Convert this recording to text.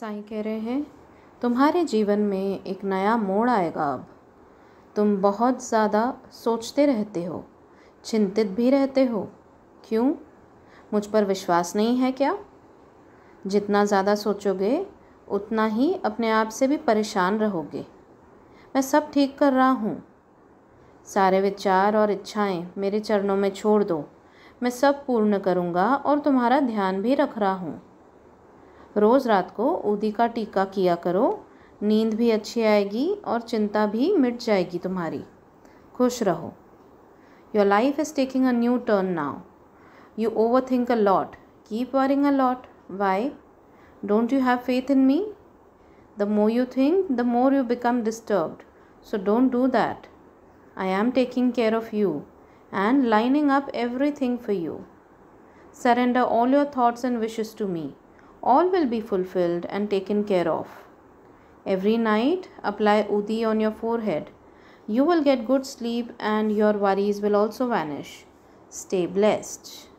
साईं कह रहे हैं तुम्हारे जीवन में एक नया मोड़ आएगा अब तुम बहुत ज़्यादा सोचते रहते हो चिंतित भी रहते हो क्यों मुझ पर विश्वास नहीं है क्या जितना ज़्यादा सोचोगे उतना ही अपने आप से भी परेशान रहोगे मैं सब ठीक कर रहा हूँ सारे विचार और इच्छाएं मेरे चरणों में छोड़ दो मैं सब पूर्ण करूँगा और तुम्हारा ध्यान भी रख रहा हूँ रोज़ रात को उदी का टीका किया करो नींद भी अच्छी आएगी और चिंता भी मिट जाएगी तुम्हारी खुश रहो your life is taking a new turn now you overthink a lot keep worrying a lot why don't you have faith in me the more you think the more you become disturbed don't do that I am taking care of you and lining up everything for you surrender all your thoughts and wishes to me all will be fulfilled and taken care of. Every night, apply Udi on your forehead. You will get good sleep and your worries will also vanish. Stay blessed.